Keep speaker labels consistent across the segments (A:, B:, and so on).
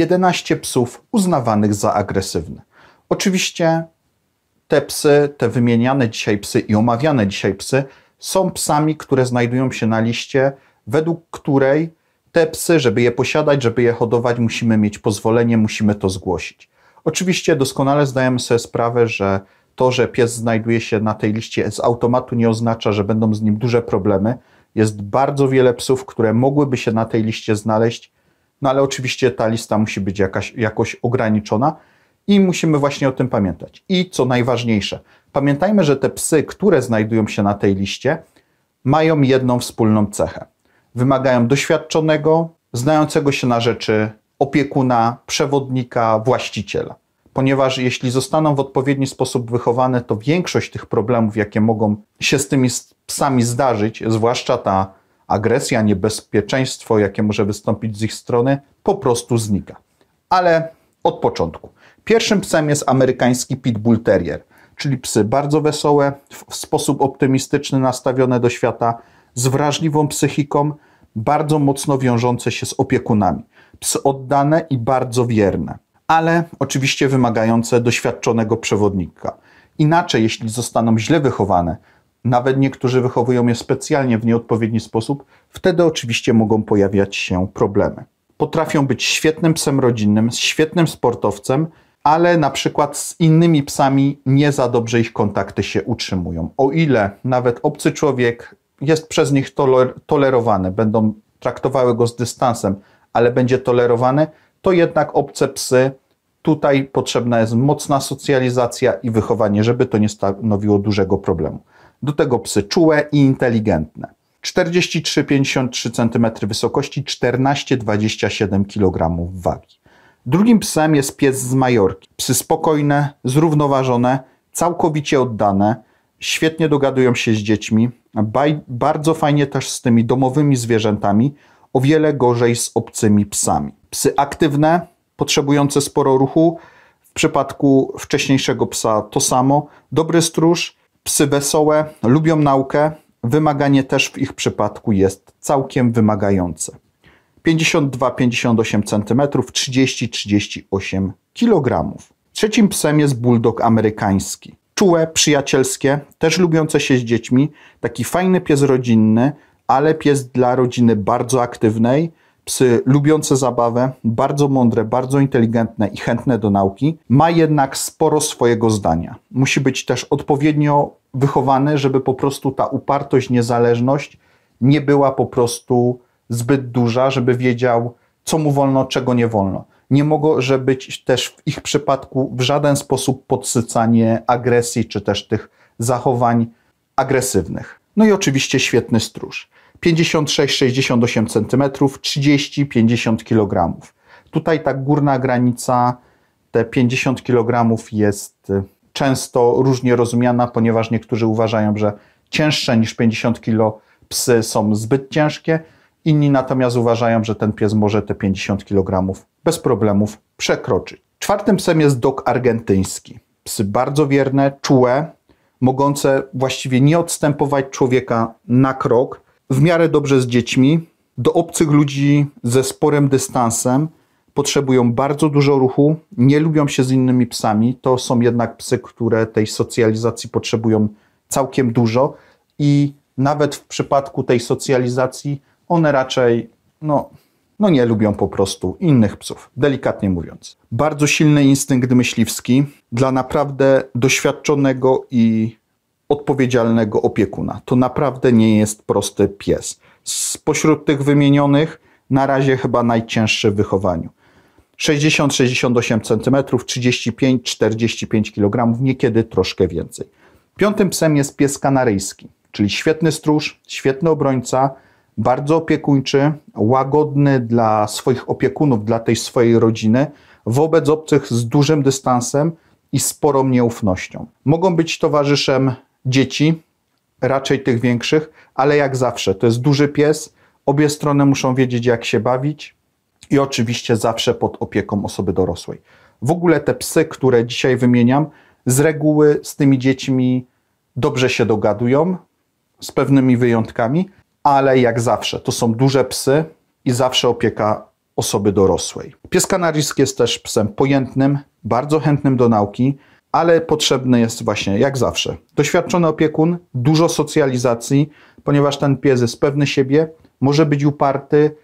A: 11 psów uznawanych za agresywne. Oczywiście te psy, te wymieniane dzisiaj psy i omawiane dzisiaj psy są psami, które znajdują się na liście, według której te psy, żeby je posiadać, żeby je hodować, musimy mieć pozwolenie, musimy to zgłosić. Oczywiście doskonale zdajemy sobie sprawę, że to, że pies znajduje się na tej liście z automatu nie oznacza, że będą z nim duże problemy. Jest bardzo wiele psów, które mogłyby się na tej liście znaleźć, no ale oczywiście ta lista musi być jakaś, jakoś ograniczona i musimy właśnie o tym pamiętać. I co najważniejsze, pamiętajmy, że te psy, które znajdują się na tej liście, mają jedną wspólną cechę. Wymagają doświadczonego, znającego się na rzeczy opiekuna, przewodnika, właściciela. Ponieważ jeśli zostaną w odpowiedni sposób wychowane, to większość tych problemów, jakie mogą się z tymi psami zdarzyć, zwłaszcza ta agresja, niebezpieczeństwo, jakie może wystąpić z ich strony, po prostu znika. Ale od początku. Pierwszym psem jest amerykański Pitbull Terrier, czyli psy bardzo wesołe, w sposób optymistyczny nastawione do świata, z wrażliwą psychiką, bardzo mocno wiążące się z opiekunami. Psy oddane i bardzo wierne, ale oczywiście wymagające doświadczonego przewodnika. Inaczej, jeśli zostaną źle wychowane, nawet niektórzy wychowują je specjalnie w nieodpowiedni sposób, wtedy oczywiście mogą pojawiać się problemy. Potrafią być świetnym psem rodzinnym, świetnym sportowcem, ale na przykład z innymi psami nie za dobrze ich kontakty się utrzymują. O ile nawet obcy człowiek jest przez nich toler tolerowany, będą traktowały go z dystansem, ale będzie tolerowany, to jednak obce psy tutaj potrzebna jest mocna socjalizacja i wychowanie, żeby to nie stanowiło dużego problemu do tego psy czułe i inteligentne. 43-53 cm wysokości, 14-27 kg wagi. Drugim psem jest pies z Majorki. Psy spokojne, zrównoważone, całkowicie oddane, świetnie dogadują się z dziećmi, bardzo fajnie też z tymi domowymi zwierzętami, o wiele gorzej z obcymi psami. Psy aktywne, potrzebujące sporo ruchu, w przypadku wcześniejszego psa to samo, dobry stróż, Psy wesołe lubią naukę, wymaganie też w ich przypadku jest całkiem wymagające. 52-58 cm, 30-38 kg. Trzecim psem jest bulldog amerykański. Czułe, przyjacielskie, też lubiące się z dziećmi, taki fajny pies rodzinny, ale pies dla rodziny bardzo aktywnej, Psy lubiące zabawę, bardzo mądre, bardzo inteligentne i chętne do nauki, ma jednak sporo swojego zdania. Musi być też odpowiednio wychowany, żeby po prostu ta upartość, niezależność nie była po prostu zbyt duża, żeby wiedział, co mu wolno, czego nie wolno. Nie może być też w ich przypadku w żaden sposób podsycanie agresji czy też tych zachowań agresywnych. No i oczywiście świetny stróż. 56-68 cm, 30-50 kg. Tutaj ta górna granica, te 50 kg jest y, często różnie rozumiana, ponieważ niektórzy uważają, że cięższe niż 50 kg psy są zbyt ciężkie, inni natomiast uważają, że ten pies może te 50 kg bez problemów przekroczyć. Czwartym psem jest dog argentyński. Psy bardzo wierne, czułe, mogące właściwie nie odstępować człowieka na krok w miarę dobrze z dziećmi, do obcych ludzi ze sporym dystansem, potrzebują bardzo dużo ruchu, nie lubią się z innymi psami. To są jednak psy, które tej socjalizacji potrzebują całkiem dużo i nawet w przypadku tej socjalizacji one raczej no, no nie lubią po prostu innych psów, delikatnie mówiąc. Bardzo silny instynkt myśliwski dla naprawdę doświadczonego i odpowiedzialnego opiekuna. To naprawdę nie jest prosty pies. Spośród tych wymienionych, na razie chyba najcięższy w wychowaniu. 60-68 cm, 35-45 kg, niekiedy troszkę więcej. Piątym psem jest pies kanaryjski, czyli świetny stróż, świetny obrońca, bardzo opiekuńczy, łagodny dla swoich opiekunów, dla tej swojej rodziny, wobec obcych z dużym dystansem i sporą nieufnością. Mogą być towarzyszem dzieci, raczej tych większych, ale jak zawsze, to jest duży pies, obie strony muszą wiedzieć, jak się bawić i oczywiście zawsze pod opieką osoby dorosłej. W ogóle te psy, które dzisiaj wymieniam, z reguły z tymi dziećmi dobrze się dogadują, z pewnymi wyjątkami, ale jak zawsze, to są duże psy i zawsze opieka osoby dorosłej. Pies kanaryjski jest też psem pojętnym, bardzo chętnym do nauki, ale potrzebny jest właśnie, jak zawsze, doświadczony opiekun, dużo socjalizacji, ponieważ ten pies jest pewny siebie, może być uparty,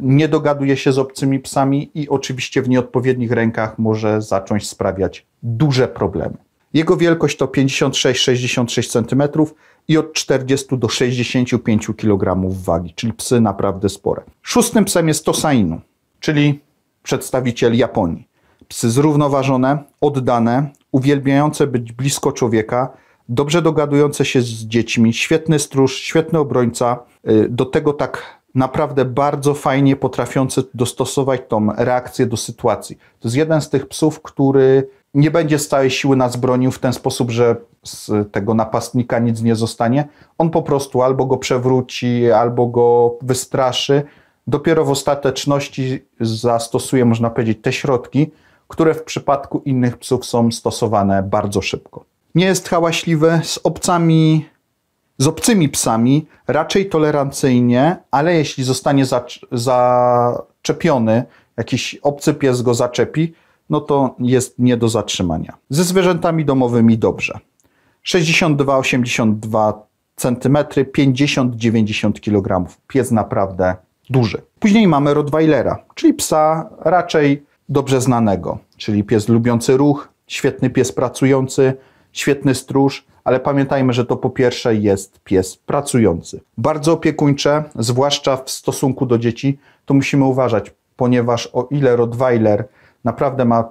A: nie dogaduje się z obcymi psami i oczywiście w nieodpowiednich rękach może zacząć sprawiać duże problemy. Jego wielkość to 56-66 cm i od 40 do 65 kg wagi, czyli psy naprawdę spore. Szóstym psem jest Tosainu, czyli przedstawiciel Japonii. Psy zrównoważone, oddane, uwielbiające być blisko człowieka, dobrze dogadujące się z dziećmi, świetny stróż, świetny obrońca, y, do tego tak naprawdę bardzo fajnie potrafiący dostosować tą reakcję do sytuacji. To jest jeden z tych psów, który nie będzie z całej siły nas bronił w ten sposób, że z tego napastnika nic nie zostanie. On po prostu albo go przewróci, albo go wystraszy. Dopiero w ostateczności zastosuje, można powiedzieć, te środki, które w przypadku innych psów są stosowane bardzo szybko. Nie jest hałaśliwy z obcami, z obcymi psami, raczej tolerancyjnie, ale jeśli zostanie zaczepiony, jakiś obcy pies go zaczepi, no to jest nie do zatrzymania. Ze zwierzętami domowymi dobrze. 62-82 cm, 50-90 kg. Pies naprawdę duży. Później mamy Rottweilera, czyli psa raczej dobrze znanego, czyli pies lubiący ruch, świetny pies pracujący, świetny stróż, ale pamiętajmy, że to po pierwsze jest pies pracujący. Bardzo opiekuńcze, zwłaszcza w stosunku do dzieci, to musimy uważać, ponieważ o ile Rottweiler naprawdę ma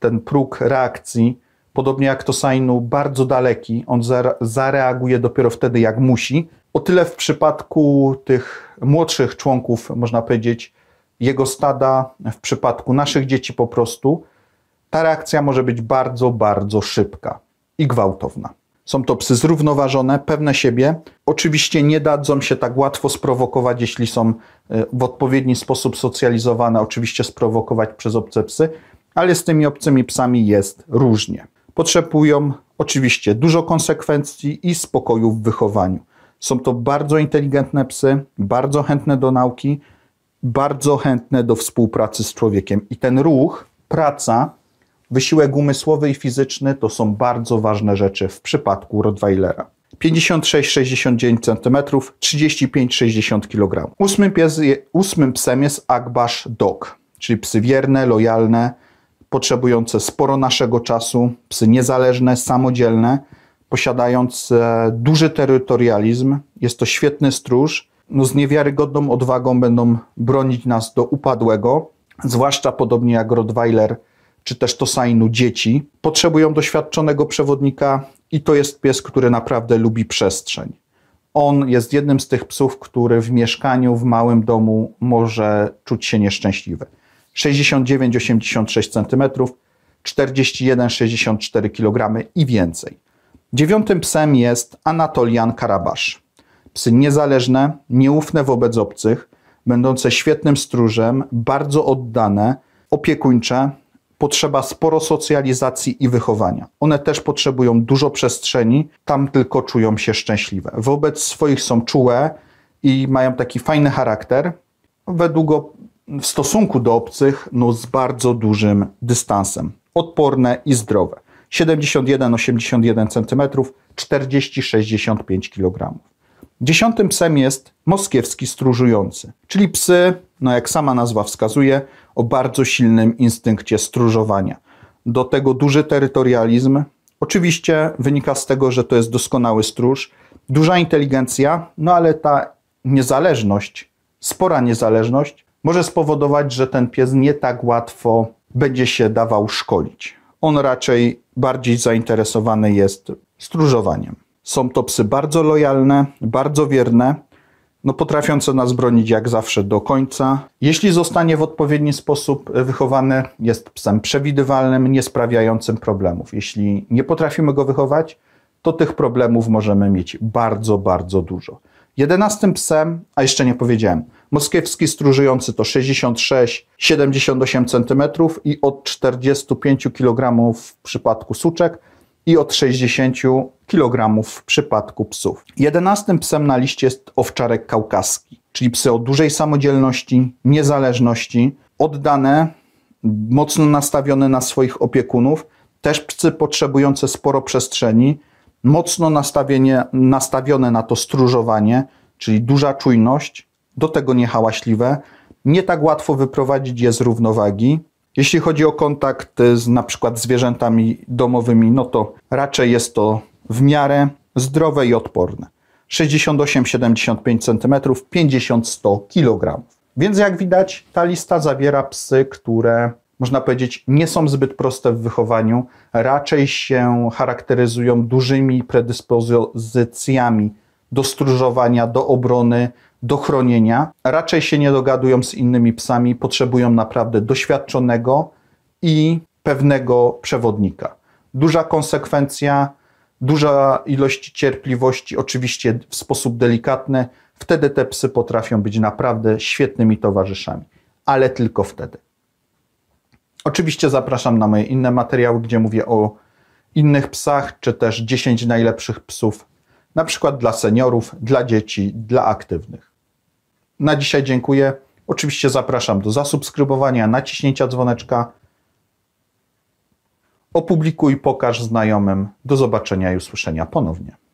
A: ten próg reakcji, podobnie jak to Sainu, bardzo daleki, on zareaguje dopiero wtedy, jak musi. O tyle w przypadku tych młodszych członków, można powiedzieć, jego stada w przypadku naszych dzieci po prostu, ta reakcja może być bardzo, bardzo szybka i gwałtowna. Są to psy zrównoważone, pewne siebie. Oczywiście nie dadzą się tak łatwo sprowokować, jeśli są e, w odpowiedni sposób socjalizowane, oczywiście sprowokować przez obce psy, ale z tymi obcymi psami jest różnie. Potrzebują oczywiście dużo konsekwencji i spokoju w wychowaniu. Są to bardzo inteligentne psy, bardzo chętne do nauki, bardzo chętne do współpracy z człowiekiem. I ten ruch, praca, wysiłek umysłowy i fizyczny to są bardzo ważne rzeczy w przypadku Rottweilera. 56-69 cm, 35-60 kg. Ósmym, pies, ósmym psem jest Akbash Dog, czyli psy wierne, lojalne, potrzebujące sporo naszego czasu, psy niezależne, samodzielne, posiadające duży terytorializm. Jest to świetny stróż, no z niewiarygodną odwagą będą bronić nas do upadłego, zwłaszcza podobnie jak Rottweiler czy też Tosainu dzieci. Potrzebują doświadczonego przewodnika i to jest pies, który naprawdę lubi przestrzeń. On jest jednym z tych psów, który w mieszkaniu, w małym domu może czuć się nieszczęśliwy. 69-86 cm, 41-64 kg i więcej. Dziewiątym psem jest Anatolian Karabasz psy niezależne, nieufne wobec obcych, będące świetnym stróżem, bardzo oddane, opiekuńcze, potrzeba sporo socjalizacji i wychowania. One też potrzebują dużo przestrzeni, tam tylko czują się szczęśliwe. Wobec swoich są czułe i mają taki fajny charakter. Według w stosunku do obcych, no z bardzo dużym dystansem. Odporne i zdrowe. 71-81 cm, 40-65 kg. Dziesiątym psem jest moskiewski stróżujący, czyli psy, no jak sama nazwa wskazuje, o bardzo silnym instynkcie stróżowania. Do tego duży terytorializm. Oczywiście wynika z tego, że to jest doskonały stróż, duża inteligencja, no ale ta niezależność, spora niezależność, może spowodować, że ten pies nie tak łatwo będzie się dawał szkolić. On raczej bardziej zainteresowany jest stróżowaniem. Są to psy bardzo lojalne, bardzo wierne, no potrafiące nas bronić jak zawsze do końca. Jeśli zostanie w odpowiedni sposób wychowany, jest psem przewidywalnym, nie sprawiającym problemów. Jeśli nie potrafimy go wychować, to tych problemów możemy mieć bardzo, bardzo dużo. Jedenastym psem, a jeszcze nie powiedziałem, moskiewski stróżujący to 66-78 cm i od 45 kg w przypadku suczek i od 60 kg w przypadku psów. Jedenastym psem na liście jest owczarek kaukaski, czyli psy o dużej samodzielności, niezależności, oddane, mocno nastawione na swoich opiekunów, też psy potrzebujące sporo przestrzeni, mocno nastawione na to stróżowanie, czyli duża czujność, do tego niehałaśliwe, nie tak łatwo wyprowadzić je z równowagi, jeśli chodzi o kontakt y, z na przykład zwierzętami domowymi, no to raczej jest to w miarę zdrowe i odporne. 68-75 cm, 50-100 kg. Więc jak widać, ta lista zawiera psy, które można powiedzieć nie są zbyt proste w wychowaniu, raczej się charakteryzują dużymi predyspozycjami do stróżowania, do obrony, do chronienia. Raczej się nie dogadują z innymi psami, potrzebują naprawdę doświadczonego i pewnego przewodnika. Duża konsekwencja, duża ilość cierpliwości, oczywiście w sposób delikatny. Wtedy te psy potrafią być naprawdę świetnymi towarzyszami, ale tylko wtedy. Oczywiście zapraszam na moje inne materiały, gdzie mówię o innych psach, czy też 10 najlepszych psów na przykład dla seniorów, dla dzieci, dla aktywnych. Na dzisiaj dziękuję. Oczywiście zapraszam do zasubskrybowania, naciśnięcia dzwoneczka. Opublikuj, pokaż znajomym. Do zobaczenia i usłyszenia ponownie.